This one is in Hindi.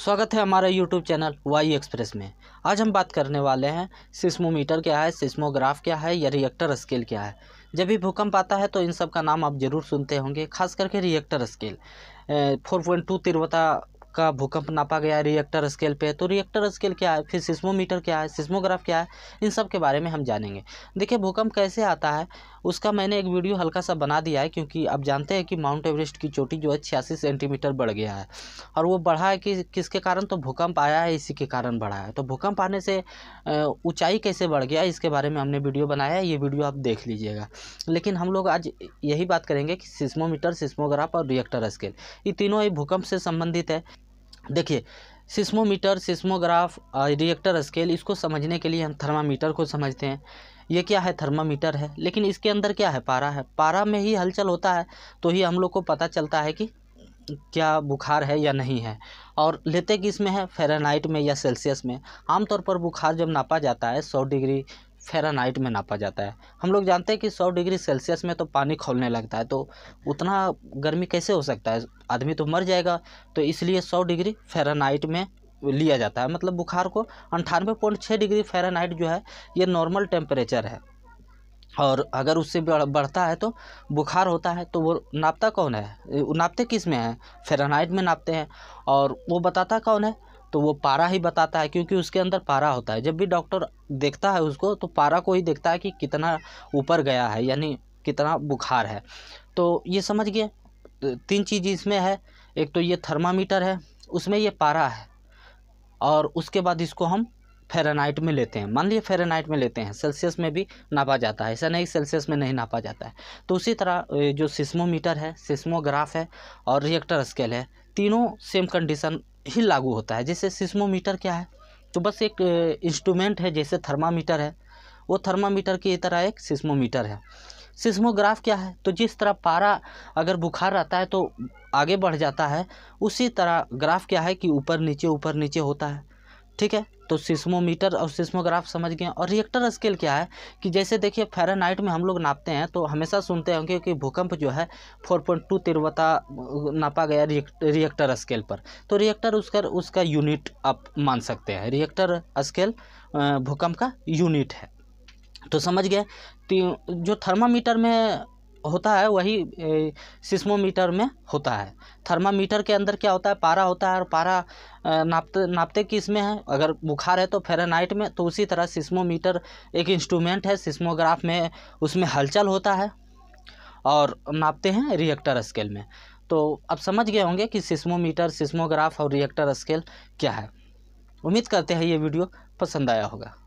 स्वागत है हमारे YouTube चैनल वाई एक्सप्रेस में आज हम बात करने वाले हैं सिस्मोमीटर क्या है सिस्मोग्राफ क्या है या रिएक्टर स्केल क्या है जब भी भूकंप आता है तो इन सब का नाम आप ज़रूर सुनते होंगे खास करके reactor scale four point two तीव्रता का भूकंप नापा गया रिएक्टर स्केल पे तो रिएक्टर स्केल क्या है फिर सिस्मोमीटर क्या है सिस्मोग्राफ क्या है इन सब के बारे में हम जानेंगे देखिए भूकंप कैसे आता है उसका मैंने एक वीडियो हल्का सा बना दिया है क्योंकि आप जानते हैं कि माउंट एवरेस्ट की चोटी जो है छियासी सेंटीमीटर बढ़ गया है और वो बढ़ा है कि किसके कारण तो भूकंप आया है इसी के कारण बढ़ा है तो भूकंप आने से ऊंचाई कैसे बढ़ गया इसके बारे में हमने वीडियो बनाया है ये वीडियो आप देख लीजिएगा लेकिन हम लोग आज यही बात करेंगे कि सिस्मोमीटर सिस्मोग्राफ और रिएक्टर स्केल ये तीनों ही भूकंप से संबंधित है देखिए सिस्मोमीटर सिस्मोग्राफ रिएक्टर स्केल इसको समझने के लिए हम थर्मामीटर को समझते हैं ये क्या है थर्मामीटर है लेकिन इसके अंदर क्या है पारा है पारा में ही हलचल होता है तो ही हम लोग को पता चलता है कि क्या बुखार है या नहीं है और लेते किस में है फेरानाइट में या सेल्सियस में आमतौर पर बुखार जब नापा जाता है सौ डिग्री फेरानाइट में नापा जाता है हम लोग जानते हैं कि सौ डिग्री सेल्सियस में तो पानी खोलने लगता है तो उतना गर्मी कैसे हो सकता है आदमी तो मर जाएगा तो इसलिए सौ डिग्री फेरानाइट में लिया जाता है मतलब बुखार को अंठानवे पॉइंट छः डिग्री फेरानाइट जो है ये नॉर्मल टेम्परेचर है और अगर उससे बढ़ता है तो बुखार होता है तो वो नापता कौन है नापते किस में है फेरानाइट में नापते हैं और वो बताता कौन है तो वो पारा ही बताता है क्योंकि उसके अंदर पारा होता है जब भी डॉक्टर देखता है उसको तो पारा को ही देखता है कि कितना ऊपर गया है यानी कितना बुखार है तो ये समझ गए तो तीन चीज़ इसमें है एक तो ये थर्मामीटर है उसमें ये पारा है और उसके बाद इसको हम फेरेनाइट में लेते हैं मान लीजिए फेरेनाइट में लेते हैं सेल्सियस में भी नापा जाता है ऐसा नहीं सेल्सियस में नहीं नापा जाता है तो उसी तरह जो सिस्मोमीटर है सिस्मोग्राफ है और रिएक्टर स्केल है तीनों सेम कंडीशन ही लागू होता है जैसे सिस्मोमीटर क्या है तो बस एक इंस्ट्रूमेंट है जैसे थर्मामीटर है वो थर्मामीटर की तरह एक सिस्मोमीटर है सिस्मोग्राफ क्या है तो जिस तरह पारा अगर बुखार रहता है तो आगे बढ़ जाता है उसी तरह ग्राफ क्या है कि ऊपर नीचे ऊपर नीचे होता है ठीक है तो सिस्मोमीटर और सिस्मोग्राफ समझ गए और रिएक्टर स्केल क्या है कि जैसे देखिए फेरानाइट में हम लोग नापते हैं तो हमेशा सुनते होंगे कि भूकंप जो है फोर पॉइंट टू तीव्रता नापा गया रिएक्टर स्केल पर तो रिएक्टर उसका उसका यूनिट आप मान सकते हैं रिएक्टर स्केल भूकंप का यूनिट है तो समझ गए जो थर्मामीटर में होता है वही सिस्मोमीटर में होता है थर्मामीटर के अंदर क्या होता है पारा होता है और पारा नापते नापते किस में है अगर बुखार है तो फेरेनाइट में तो उसी तरह सिस्मोमीटर एक इंस्ट्रूमेंट है सिस्मोग्राफ में उसमें हलचल होता है और नापते हैं रिएक्टर स्केल में तो अब समझ गए होंगे कि सिस्मोमीटर सिस्मोग्राफ और रिएक्टर स्केल क्या है उम्मीद करते हैं ये वीडियो पसंद आया होगा